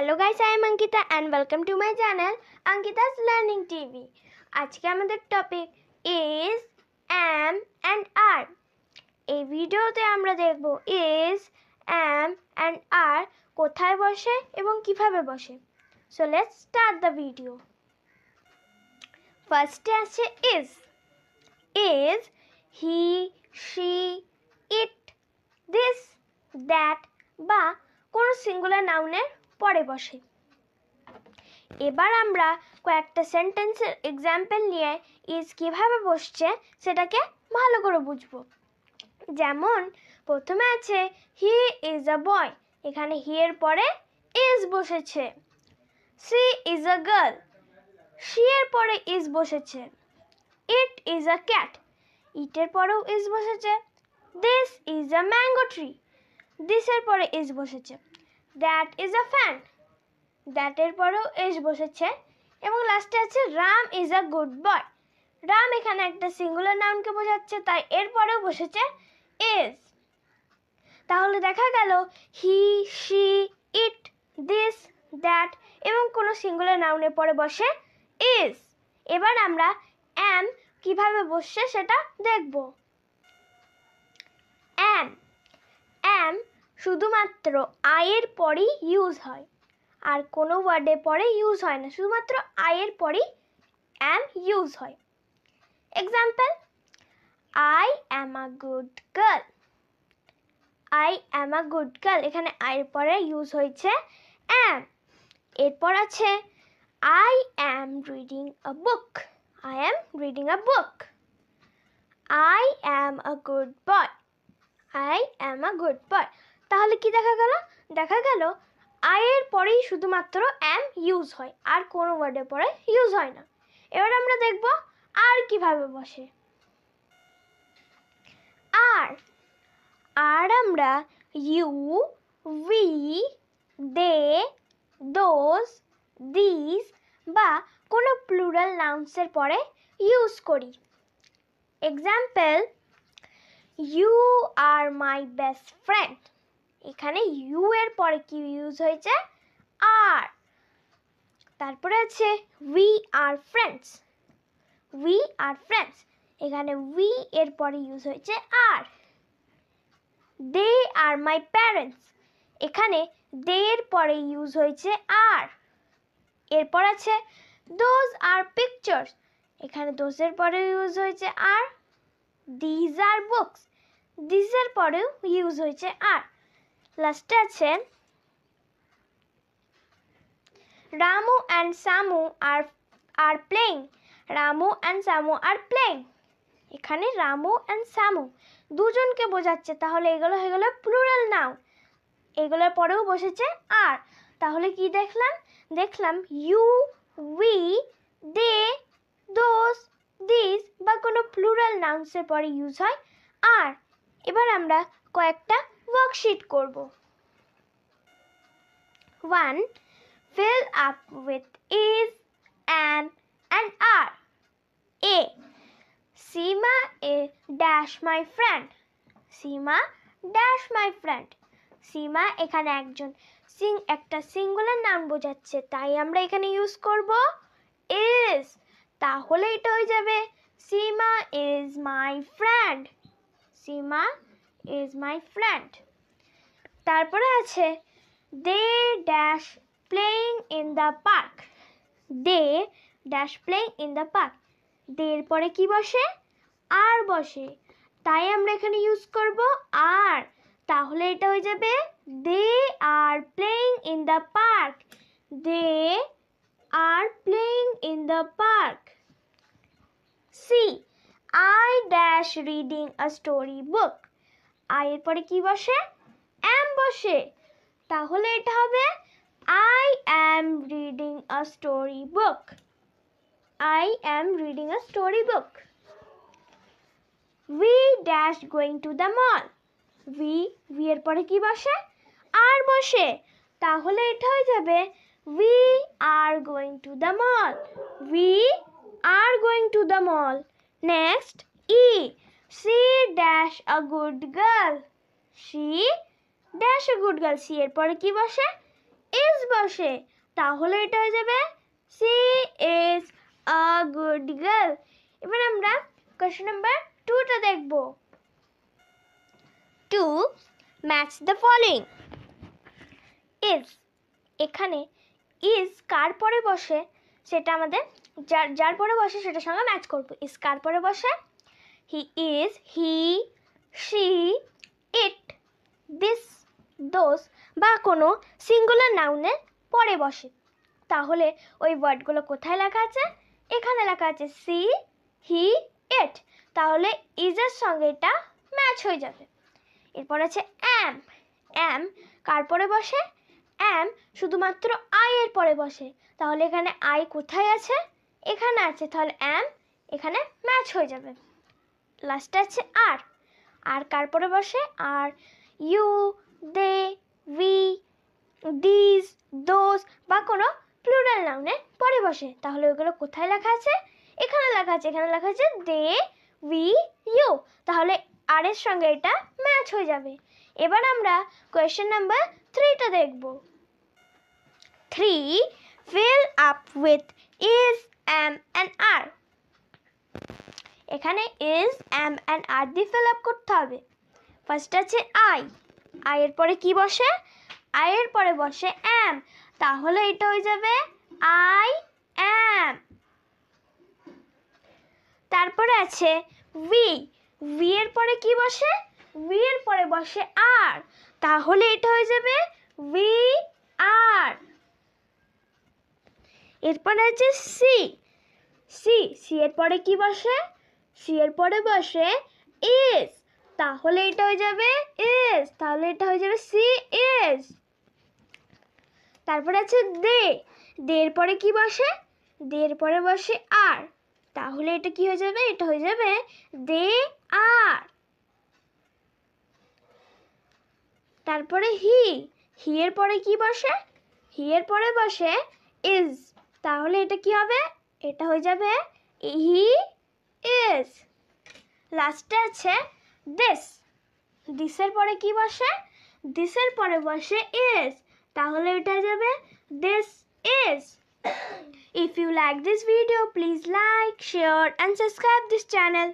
Hello guys I am Ankita and welcome to my channel Ankita's learning TV আজকে আমাদের topic is am and are এই ভিডিওতে আমরা দেখব ইজ অ্যাম অ্যান্ড আর কোথায় বসে এবং কিভাবে বসে so let's start the video ফার্স্টে আছে is is he she it this that বা কোনো সিঙ্গুলার নাউনের পরে বসে এবার আমরা কয়েকটা সেন্টেন্সের এক্সাম্পল নিয়ে ইজ কীভাবে বসছে সেটাকে ভালো করে বুঝব যেমন প্রথমে আছে হি ইজ আ বয় এখানে হি এর পরে ইজ বসেছে she is a girl she এর পরে ইজ বসেছে ইট ইজ আ ক্যাট ইটের পরেও ইজ বসেছে this is a mango tree দিসের পরে ইজ বসেছে দ্যাট ইজ আ ফ্যান দ্যাটের পরেও এস বসেছে এবং লাস্টে আছে Ram is a good boy Ram এখানে একটা সিঙ্গুলার নাউনকে বোঝাচ্ছে তাই এরপরেও বসেছে এস তাহলে দেখা গেল he she it this that এবং কোনো সিঙ্গুলার নাউনের পরে বসে ইজ এবার আমরা অ্যাম কিভাবে বসছে সেটা দেখবো শুধুমাত্র আয়ের পরেই ইউজ হয় আর কোনো ওয়ার্ডের পরে ইউজ হয় না শুধুমাত্র আয়ের পরেই অ্যাম ইউজ হয় example I am a good girl I am a good girl এখানে আয়ের পরে ইউজ হয়েছে অ্যাম এরপর আছে I am reading a book I am reading a book I am a good boy I am a good boy তাহলে কি দেখা গেল দেখা গেল আয়ের পরেই শুধুমাত্র অ্যাম ইউজ হয় আর কোনো ওয়ার্ডের পরে ইউজ হয় না এবার আমরা দেখব আর কিভাবে বসে আর আর আমরা you we they those this বা কোনো প্লুরাল নাউন্সের পরে ইউজ করি example you are my best friend এখানে ইউ এর পরে কি ইউজ হয়েছে আর তারপরে আছে we are friends we are friends এখানে উই এর পরে ইউজ হয়েছে আর দে আর মাই প্যারেন্টস এখানে দে এর পরে ইউজ হয়েছে আর এরপর আছে দোজ আর পিকচার্স এখানে দোজের পরে ইউজ হয়েছে আর দিজ আর বুকস দিজের পরেও ইউজ হয়েছে আর লাস্টে আছে Ramu and Samu are are playing Ramu and Samu are playing এখানে রামু অ্যান্ড সামু দুজনকে বোঝাচ্ছে তাহলে এগুলো হয়ে গেল প্লুরাল নাও এগুলোর পরেও বসেছে আর তাহলে কি দেখলাম দেখলাম you we they those this বা কোনো প্লুরাল নাউন্সের পরে ইউজ হয় আর এবার আমরা কয়েকটা ওয়ার্কশিট করব one fill up with is and and are A Seema a dash my friend Seema dash my friend Seema এখানে একজন সিং একটা সিঙ্গুলার নাম বোঝাচ্ছে তাই আমরা এখানে ইউজ করব ইজ তাহলে এটা হয়ে যাবে Seema is my friend Seema is my friend তারপরে আছে they dash playing in the park they dash playing in the park দের পরে কি বসে আর বসে তাই আমরা এখানে ইউজ করব আর তাহলে এটা হয়ে যাবে they are playing in the park they are playing in the park C I dash reading a story book I এর পরে কি বসে অ্যাম বসে তাহলে এটা হবে I am reading a story book I am reading a story book we dash going to the mall we we এর পরে কি বসে আর বসে তাহলে এটা হয়ে যাবে we are going to the mall we are going to the mall next E she dash a good girl she dash a good girl she এর পরে কি বসে ইজ বসে তাহলে এটা হয়ে যাবে she is a good girl এবার আমরা কোয়েশ্চেন নাম্বার টুটা দেখব to match the following is এখানে ইজ কার পরে বসে সেটা আমাদের যার যার পরে বসে সেটার সঙ্গে ম্যাচ করব ইজ কার পরে বসে he is he she it this those বা কোনো সিঙ্গুলার নাউনের পরে বসে তাহলে ওই ওয়ার্ডগুলো কোথায় লেখা আছে এখানে লেখা আছে সি হি এট তাহলে ইজের সঙ্গে এটা ম্যাচ হয়ে যাবে এরপর আছে অ্যাম অ্যাম কার পরে বসে অ্যাম শুধুমাত্র আই এর পরে বসে তাহলে এখানে আই কোথায় আছে এখানে আছে তাহলে অ্যাম এখানে ম্যাচ হয়ে যাবে লাস্টে আছে আর আর কার পরে বসে are you they we this those বা কোনো প্লুরাল নাউনে পরে বসে তাহলে ওগুলো কোথায় লেখা আছে এখানে লেখা আছে এখানে লেখা আছে দে উই ইউ তাহলে আর এর সঙ্গে এটা ম্যাচ হয়ে যাবে এবার আমরা কোয়েশ্চেন নাম্বার থ্রিটা দেখব three fill up with is am and are এখানে এস এম অ্যান্ড আর দি ফিল আপ করতে হবে ফার্স্ট আছে আই আয়ের পরে কি বসে আয়ের পরে বসে এম তাহলে এটা হয়ে যাবে আই এম তারপরে আছে ভি ভি এর পরে কি বসে উই এর পরে বসে আর তাহলে এটা হয়ে যাবে ভি আর এরপরে আছে সি সি সি এর পরে কি বসে সি এর পরে বসে ইস তাহলে এটা হয়ে যাবে ইস তাহলে এটা হয়ে যাবে সি ইস তারপরে আছে দে দের পরে কি বসে দের পরে বসে আর তাহলে এটা কি হয়ে যাবে এটা হয়ে যাবে দে আর তারপরে হি হি এর পরে কি বসে হি এর পরে বসে ইজ তাহলে এটা কি হবে এটা হয়ে যাবে হি ইজ লাস্টে আছে দিস দিসের পরে কি বসে দিসের পরে বসে is তাহলে এটা যাবে this is If you like this video, please like, share and subscribe this channel.